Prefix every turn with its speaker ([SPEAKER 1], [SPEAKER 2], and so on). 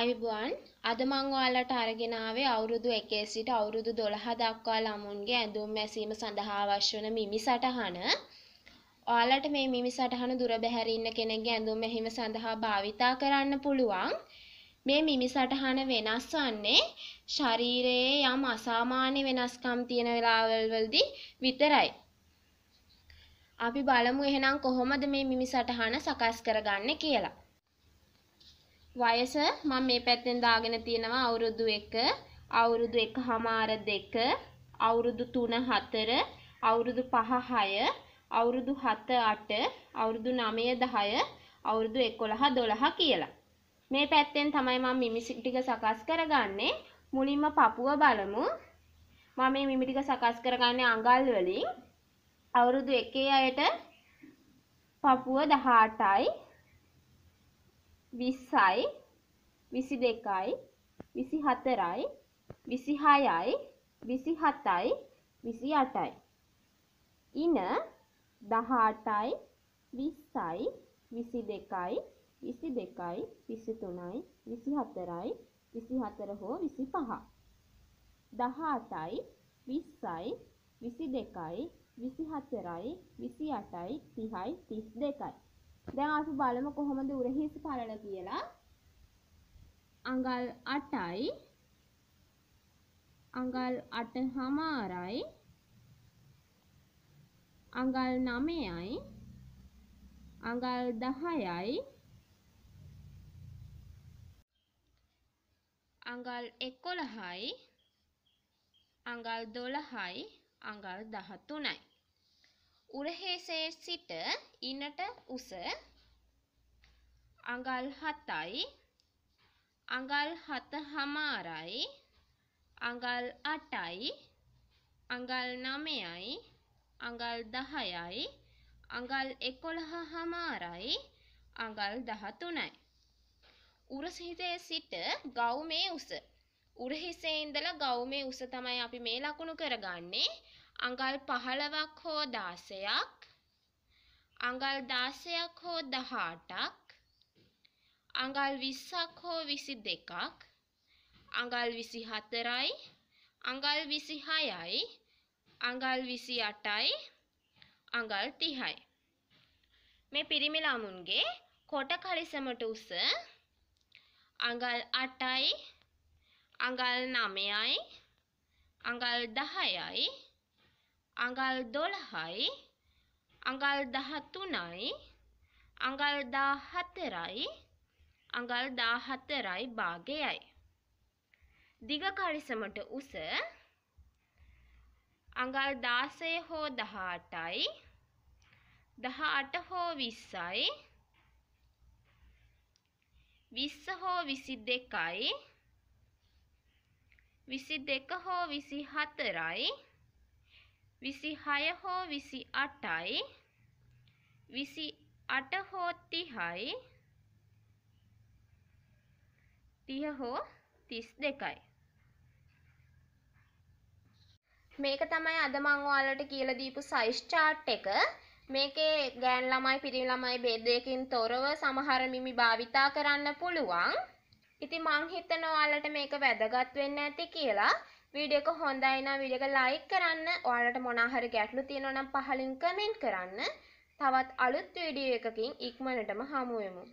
[SPEAKER 1] hi everyone අද මං ඔයාලට අරගෙන ආවේ අවුරුදු 1 සිට අවුරුදු 12 දක්වා ළමුන්ගේ ඇඳුම් මැසීම සඳහා අවශ්‍ය වන මිමි සටහන. ඔයාලට මේ මිමි සටහන දුර බැහැර ඉන්න කෙනෙක්ගේ ඇඳුම් මැහිම සඳහා භාවිතා කරන්න පුළුවන්. මේ මිමි සටහන වෙනස් වන්නේ ශරීරයේ යම් අසාමාන්‍ය වෙනස්කම් තියෙන වෙලාවවලදී විතරයි. අපි බලමු එහෙනම් කොහොමද මේ මිමි සටහන සකස් කරගන්නේ කියලා. වයස මම මේ පැත්තෙන් දාගෙන තියෙනවා අවුරුදු 1 අවුරුදු 1හමාර 2 අවුරුදු 3 4 අවුරුදු 5 6 අවුරුදු 7 8 අවුරුදු 9 10 අවුරුදු 11 12 කියලා මේ පැත්තෙන් තමයි මම මිමි ටික සකස් කරගන්නේ මුලින්ම පපුව බලමු මම මේ මිමි ටික සකස් කරගන්නේ අඟල් වලින් අවුරුදු 1 අයට පපුව 18යි විස්සයි විසි දෙකයි විසි හතරයි විසිහයයි විසි හතයි විසි අටයි. ඉන දහටයි විස්සයි විසි දෙකයි විසි දෙකයි විසි තුනයි විසි හතරයි විසි හතර හෝ විසි පහ. දහටයි විස්සයි විසි දෙකයි විසි හතරයි විසි අටයි තිහයි තිස් දෙකයි. දැන් අපි බලමු කොහොමද උරහිස පළල කියලා. අඟල් 8යි අඟල් 8මාරයි අඟල් 9යි අඟල් 10යි අඟල් 11යි අඟල් 12යි අඟල් 13යි උරහේසේ සිට ඉනට උස අඟල් 7යි අඟල් 7 හමාරයි අඟල් 8යි අඟල් 9යි අඟල් 10යි අඟල් 11 හමාරයි අඟල් 13යි උරහිසේ සිට ගවුමේ උස උරහිසේ ඉඳලා ගවුමේ උස තමයි අපි මේ ලකුණු කරගන්නේ අඟල් 15ක් හෝ 16ක් අඟල් 16ක් හෝ 18ක් අඟල් 20ක් හෝ 22ක් අඟල් 24යි අඟල් 26යි අඟල් 28යි අඟල් 30යි මේ පිරිමි ළමුන්ගේ කොට කලිසමට උස අඟල් 8යි අඟල් 9යි අඟල් 10යි අඟල් 12යි අඟල් 13යි අඟල් 14යි අඟල් 14යි භාගයයි දිග කලිසමට උස අඟල් 16 හෝ 18යි 18 හෝ 20යි 20 හෝ 22යි 22 හෝ 24යි විසි හය හෝ විසි අටයි විසි අට හෝ තිහයි තිය හෝ තිස් දෙකයි මේක තමයි අද මං ඔයාලට කියලා දීපු සයිස් chart එක මේකේ ගෑන් ළමයි පිරිමි ළමයි ભેදයකින් තොරව සමහර මිමි භාවිතා කරන්න පුළුවන් ඉතින් මං හිතනවා ඔයාලට මේක වැදගත් වෙන්න ඇති කියලා වීඩියෝ එක හොඳයි නම් වීඩියෝ එක ලයික් කරන්න. ඔයාලට මොනවා හරි ගැටලු තියෙනවා නම් පහලින් කමෙන්ට් කරන්න. තවත් අලුත් වීඩියෝ එකකින් ඉක්මනටම හමු වෙමු.